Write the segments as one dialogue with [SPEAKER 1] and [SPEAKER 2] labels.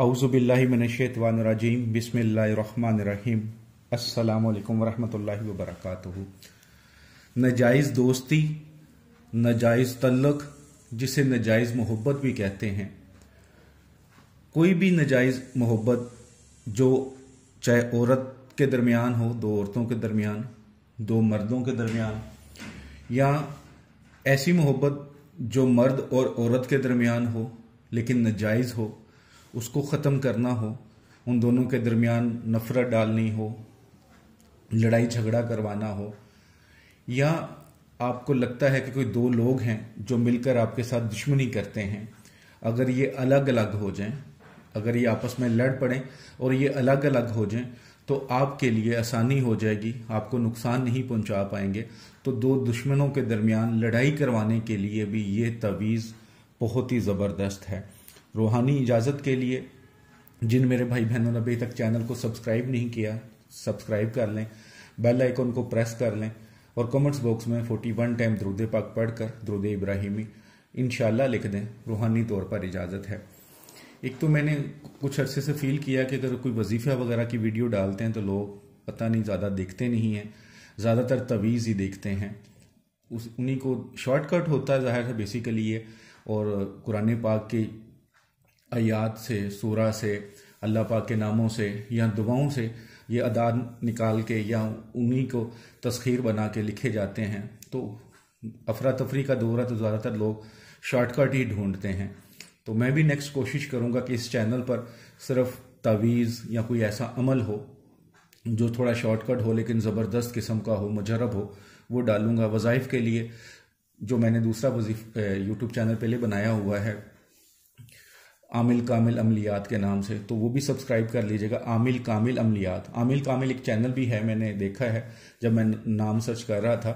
[SPEAKER 1] आउज़बिल्लिमिनशैतवानरजीम बिसमीम् अल्लाम वरहमल वबरक नजायज़ दोस्ती नजायज़ तल्लक जिसे नजायज़ मोहब्बत भी कहते हैं कोई भी नजायज़ मोहब्बत जो चाहे औरत के दरमियान हो दो औरतों के दरमियान दो मर्दों के दरमियान या ऐसी मोहब्बत जो मर्द और औरत के दरमियान हो लेकिन नजायज़ हो उसको ख़त्म करना हो उन दोनों के दरमियान नफ़रत डालनी हो लड़ाई झगड़ा करवाना हो या आपको लगता है कि कोई दो लोग हैं जो मिलकर आपके साथ दुश्मनी करते हैं अगर ये अलग अलग हो जाएं अगर ये आपस में लड़ पड़ें और ये अलग अलग हो जाएं तो आपके लिए आसानी हो जाएगी आपको नुकसान नहीं पहुंचा पाएंगे तो दो दुश्मनों के दरमियान लड़ाई करवाने के लिए भी ये तवीज़ बहुत ही ज़बरदस्त है रूहानी इजाज़त के लिए जिन मेरे भाई बहनों ने अभी तक चैनल को सब्सक्राइब नहीं किया सब्सक्राइब कर लें बेल आइकन को प्रेस कर लें और कमेंट्स बॉक्स में 41 टाइम द्रुद पाक पढ़कर द्रुद इब्राहिमी इन लिख दें रूहानी तौर पर इजाज़त है एक तो मैंने कुछ अरसे से फील किया कि अगर कोई वजीफ़ा वगैरह की वीडियो डालते हैं तो लोग पता नहीं ज़्यादा देखते नहीं हैं ज़्यादातर तवीज़ ही देखते हैं उस उन्हीं को शॉर्टकट होता है ज़ाहिर है बेसिकली ये और कुरने पाक के आयात से सूरा से अल्लाह पाक के नामों से या दुआओं से ये अदान निकाल के या उन्हीं को तस्खीर बना के लिखे जाते हैं तो अफरा तफरी का दौरा तो ज़्यादातर लोग शॉर्टकट ही ढूंढते हैं तो मैं भी नेक्स्ट कोशिश करूँगा कि इस चैनल पर सिर्फ तवीज़ या कोई ऐसा अमल हो जो थोड़ा शॉर्टकट हो लेकिन ज़बरदस्त किस्म का हो मजरब हो वो डालूंगा वज़ाइफ के लिए जो मैंने दूसरा वजीफ यूट्यूब चैनल पहले बनाया हुआ है आमिल कामिल अमलियात के नाम से तो वो भी सब्सक्राइब कर लीजिएगा आमिल कामिल अमलियात आमिल कामिल एक चैनल भी है मैंने देखा है जब मैं नाम सर्च कर रहा था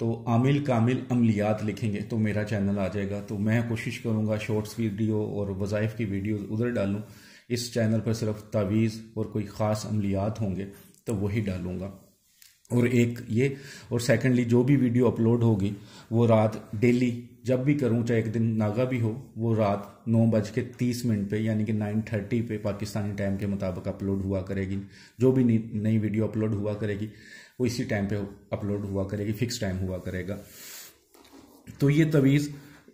[SPEAKER 1] तो आमिल कामिल अमलियात लिखेंगे तो मेरा चैनल आ जाएगा तो मैं कोशिश करूँगा शॉर्ट्स वीडियो और वज़ाइफ की वीडियो उधर डालूँ इस चैनल पर सिर्फ तावीज़ और कोई ख़ास अमलियात होंगे तो वही डालूँगा और एक ये और सेकेंडली जो भी वीडियो अपलोड होगी वो रात डेली जब भी करूँ चाहे एक दिन नागा भी हो वो रात नौ बज के तीस मिनट पर यानी कि नाइन थर्टी पे पाकिस्तानी टाइम के मुताबिक अपलोड हुआ करेगी जो भी नई वीडियो अपलोड हुआ करेगी वो इसी टाइम पे अपलोड हुआ करेगी फिक्स टाइम हुआ करेगा तो ये तवीज़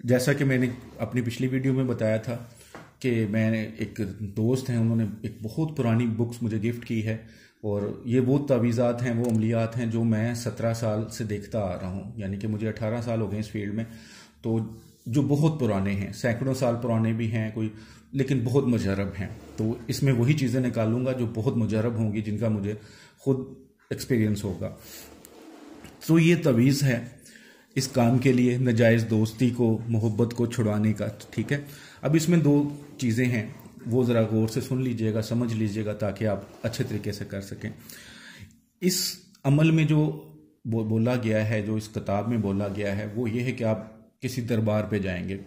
[SPEAKER 1] जैसा कि मैंने अपनी पिछली वीडियो में बताया था कि मैंने एक दोस्त हैं उन्होंने एक बहुत पुरानी बुक्स मुझे गिफ्ट की है और ये वो तावीज़ात हैं वो अमलियात हैं जो मैं सत्रह साल से देखता आ रहा हूँ यानी कि मुझे अठारह साल हो गए इस फील्ड में तो जो बहुत पुराने हैं सैकड़ों साल पुराने भी हैं कोई लेकिन बहुत मुजरब हैं तो इसमें वही चीज़ें निकालूंगा जो बहुत मुजरब होंगी जिनका मुझे खुद एक्सपीरियंस होगा तो ये तवीज़ है इस काम के लिए नजायज़ दोस्ती को मोहब्बत को छुड़ाने का ठीक है अब इसमें दो चीज़ें हैं वो ज़रा गौर से सुन लीजिएगा समझ लीजिएगा ताकि आप अच्छे तरीके से कर सकें इस अमल में जो बो, बोला गया है जो इस किताब में बोला गया है वो ये है कि आप किसी दरबार पे जाएंगे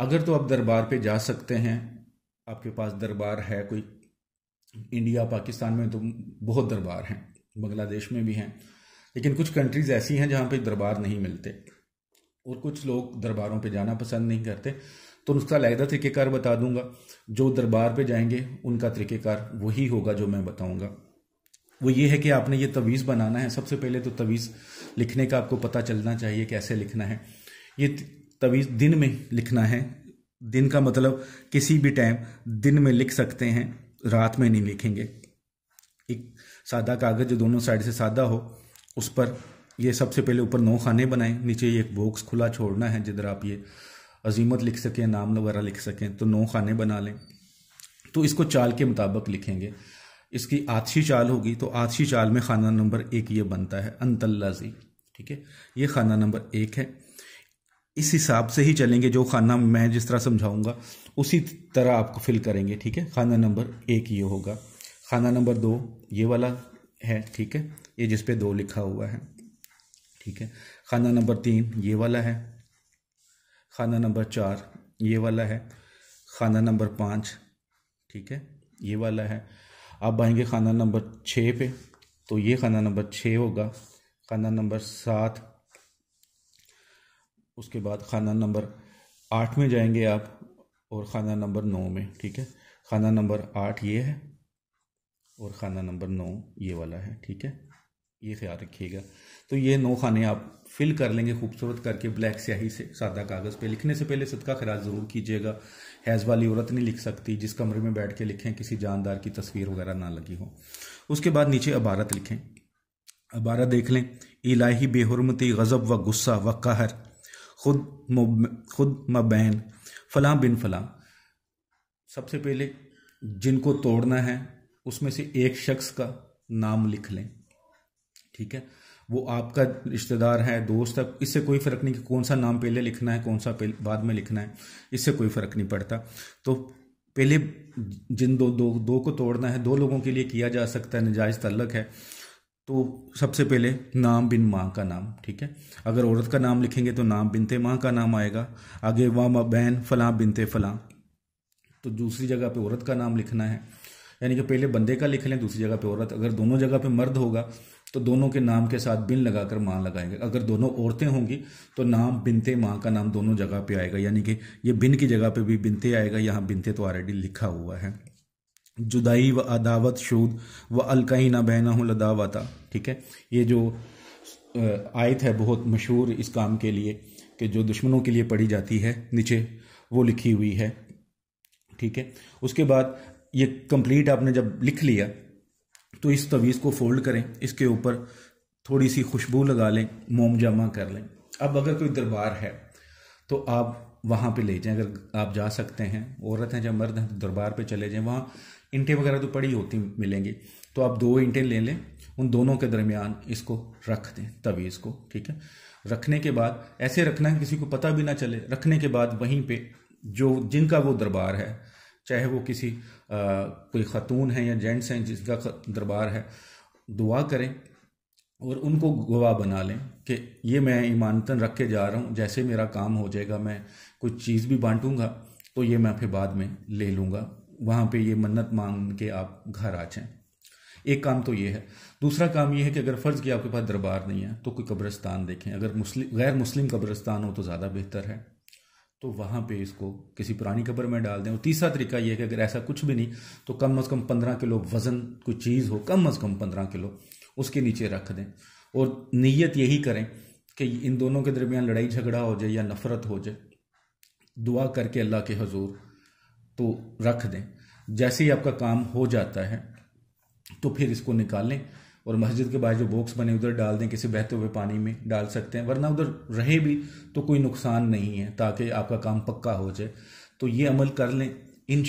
[SPEAKER 1] अगर तो आप दरबार पे जा सकते हैं आपके पास दरबार है कोई इंडिया पाकिस्तान में तो बहुत दरबार हैं बांग्लादेश में भी हैं लेकिन कुछ कंट्रीज़ ऐसी हैं जहाँ पे दरबार नहीं मिलते और कुछ लोग दरबारों पे जाना पसंद नहीं करते तो उसका अलहदा तरीक़ेकार बता दूंगा जो दरबार पे जाएंगे उनका तरीक़ेकार वही होगा जो मैं बताऊंगा वो ये है कि आपने ये तवीज़ बनाना है सबसे पहले तो तवीज़ लिखने का आपको पता चलना चाहिए कैसे लिखना है ये तवीज़ दिन में लिखना है दिन का मतलब किसी भी टाइम दिन में लिख सकते हैं रात में नहीं लिखेंगे एक सादा कागज़ जो दोनों साइड से सादा हो उस पर ये सबसे पहले ऊपर नौ खाने बनाएं नीचे ये एक बॉक्स खुला छोड़ना है जिधर आप ये अजीमत लिख सकें नाम वगैरह लिख सकें तो नौ खाने बना लें तो इसको चाल के मुताबिक लिखेंगे इसकी आदशी चाल होगी तो आदशी चाल में खाना नंबर एक ये बनता है अंतल्लाजी ठीक है ये खाना नंबर एक है इस हिसाब से ही चलेंगे जो खाना मैं जिस तरह समझाऊंगा उसी तरह आपको फिल करेंगे ठीक है खाना नंबर एक ये होगा खाना नंबर दो ये वाला है ठीक है ये जिस पे दो लिखा हुआ है ठीक है खाना नंबर तीन ये वाला है खाना नंबर चार ये वाला है खाना नंबर पाँच ठीक है ये वाला है अब आएंगे खाना नंबर छः पे तो ये खाना नंबर छः होगा खाना नंबर सात उसके बाद खाना नंबर आठ में जाएंगे आप और खाना नंबर नौ में ठीक है खाना नंबर आठ ये है और खाना नंबर नौ ये वाला है ठीक है ये ख्याल रखिएगा तो ये नौ खाने आप फिल कर लेंगे खूबसूरत करके ब्लैक स्याही से सादा कागज़ पे लिखने से पहले सदका खराज ज़रूर कीजिएगा हैज़ वाली औरत नहीं लिख सकती जिस कमरे में बैठ के लिखें किसी जानदार की तस्वीर वगैरह ना लगी हो उसके बाद नीचे अबारत लिखें अबारत देख लें इलाही बेहरमती गज़ब व गुस्सा व कहर खुद खुद मबैन फलां बिन फलां सबसे पहले जिनको तोड़ना है उसमें से एक शख्स का नाम लिख लें ठीक है वो आपका रिश्तेदार है दोस्त है इससे कोई फ़र्क नहीं कि कौन सा नाम पहले लिखना है कौन सा बाद में लिखना है इससे कोई फ़र्क नहीं पड़ता तो पहले जिन दो दो दो को तोड़ना है दो लोगों के लिए किया जा सकता है नजायज़ तल्लक है तो सबसे पहले नाम बिन माँ का नाम ठीक है अगर औरत का नाम लिखेंगे तो नाम बिनते माँ का नाम आएगा आगे वाह बहन फ़लाँ बिनते फ़लाँ तो दूसरी जगह पे औरत का नाम लिखना है यानी कि पहले बंदे का लिख लें दूसरी जगह पे औरत अगर दोनों जगह पे मर्द होगा तो दोनों के नाम के साथ बिन लगाकर माँ लगाएंगे अगर दोनों औरतें होंगी तो नाम बिनते माँ का नाम दोनों जगह पे आएगा यानी कि ये बिन की जगह पे भी बिनते आएगा यहाँ बिनते तो ऑलरेडी लिखा हुआ है जुदाई व अदावत शूद व अलकही ना बहना हूँ लदावता ठीक है ये जो आयत है बहुत मशहूर इस काम के लिए कि जो दुश्मनों के लिए पढ़ी जाती है नीचे वो लिखी हुई है ठीक है उसके बाद ये कंप्लीट आपने जब लिख लिया तो इस तवीज़ को फोल्ड करें इसके ऊपर थोड़ी सी खुशबू लगा लें मोम जमा कर लें अब अगर कोई दरबार है तो आप वहाँ पे ले जाएं अगर आप जा सकते हैं औरत हैं जब मर्द हैं तो दरबार पे चले जाएं वहाँ इंटें वगैरह तो पड़ी होती मिलेंगी तो आप दो इंटें ले लें उन दोनों के दरमियान इसको रख दें तवीज़ को ठीक है रखने के बाद ऐसे रखना है किसी को पता भी ना चले रखने के बाद वहीं पे जो जिनका वो दरबार है चाहे वो किसी आ, कोई ख़तून है या जेंट्स हैं जिसका दरबार है दुआ करें और उनको गवाह बना लें कि ये मैं ईमानतन रख के जा रहा हूँ जैसे मेरा काम हो जाएगा मैं कुछ चीज़ भी बांटूंगा तो ये मैं फिर बाद में ले लूँगा वहाँ पे ये मन्नत मांग के आप घर आ जाएँ एक काम तो ये है दूसरा काम ये है कि अगर फ़र्ज़ किया आपके पास दरबार नहीं है तो कोई कब्रस्तान देखें अगर मुस्लिम गैर मुस्लिम कब्रस्तान हो तो ज़्यादा बेहतर है तो वहाँ पे इसको किसी पुरानी कब्र में डाल दें और तीसरा तरीका यह है कि अगर ऐसा कुछ भी नहीं तो कम अज़ कम पंद्रह किलो वज़न कोई चीज़ हो कम अज़ कम पंद्रह किलो उसके नीचे रख दें और नीयत यही करें कि इन दोनों के दरमियान लड़ाई झगड़ा हो जाए या नफ़रत हो जाए दुआ करके अल्लाह के हजूर तो रख दें जैसे ही आपका काम हो जाता है तो फिर इसको निकालें और मस्जिद के बाहर जो बॉक्स बने उधर डाल दें किसी बहते हुए पानी में डाल सकते हैं वरना उधर रहे भी तो कोई नुकसान नहीं है ताकि आपका काम पक्का हो जाए तो ये अमल कर लें इन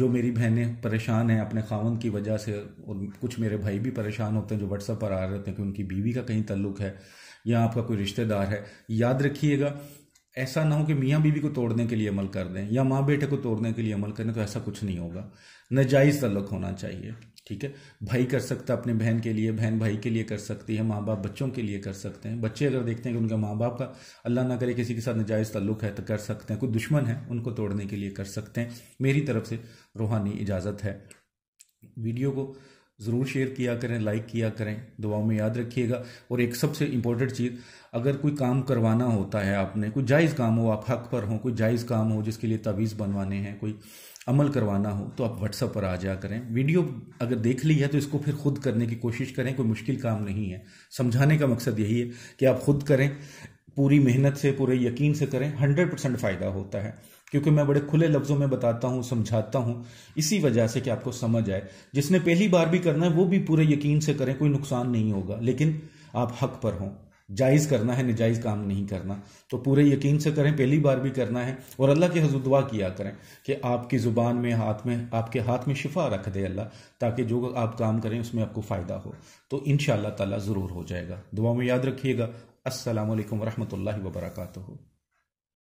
[SPEAKER 1] जो मेरी बहनें परेशान हैं अपने खावन की वजह से और कुछ मेरे भाई भी परेशान होते हैं जो व्हाट्सअप पर आ रहे होते हैं कि उनकी बीवी का कहीं तल्लुक है या आपका कोई रिश्तेदार है याद रखिएगा ऐसा ना हो कि मियाँ बीवी को तोड़ने के लिए अमल कर दें या माँ बेटे को तोड़ने के लिए अमल करें तो ऐसा कुछ नहीं होगा नजायज़ तल्लक होना चाहिए ठीक है भाई कर सकता अपने बहन के लिए बहन भाई के लिए कर सकती है माँ बाप बच्चों के लिए कर सकते हैं बच्चे अगर देखते हैं कि उनके माँ बाप का अल्लाह ना करे किसी के साथ नजायज़ तल्लुक है तो कर सकते हैं कोई दुश्मन है उनको तोड़ने के लिए कर सकते हैं मेरी तरफ से रूहानी इजाज़त है वीडियो को ज़रूर शेयर किया करें लाइक किया करें दुआओं में याद रखिएगा और एक सबसे इम्पोर्टेंट चीज़ अगर कोई काम करवाना होता है आपने कोई जायज़ काम हो आप हक पर हो कोई जायज़ काम हो जिसके लिए तवीज़ बनवाने हैं कोई अमल करवाना हो तो आप व्हाट्सअप पर आ जा करें वीडियो अगर देख ली है तो इसको फिर खुद करने की कोशिश करें कोई मुश्किल काम नहीं है समझाने का मकसद यही है कि आप खुद करें पूरी मेहनत से पूरे यकीन से करें हंड्रेड परसेंट फ़ायदा होता है क्योंकि मैं बड़े खुले लफ्जों में बताता हूँ समझाता हूँ इसी वजह से कि आपको समझ आए जिसने पहली बार भी करना है वो भी पूरे यकीन से करें कोई नुकसान नहीं होगा लेकिन आप हक पर हों जायज़ करना है नजायज़ काम नहीं करना तो पूरे यकीन से करें पहली बार भी करना है और अल्लाह के हजू दुआ किया करें कि आपकी ज़ुबान में हाथ में आपके हाथ में शिफा रख दे अल्लाह ताकि जो आप काम करें उसमें आपको फ़ायदा हो तो इन ताला ज़रूर हो जाएगा दुआ में याद रखिएगा वरहमत वरहमल वर्का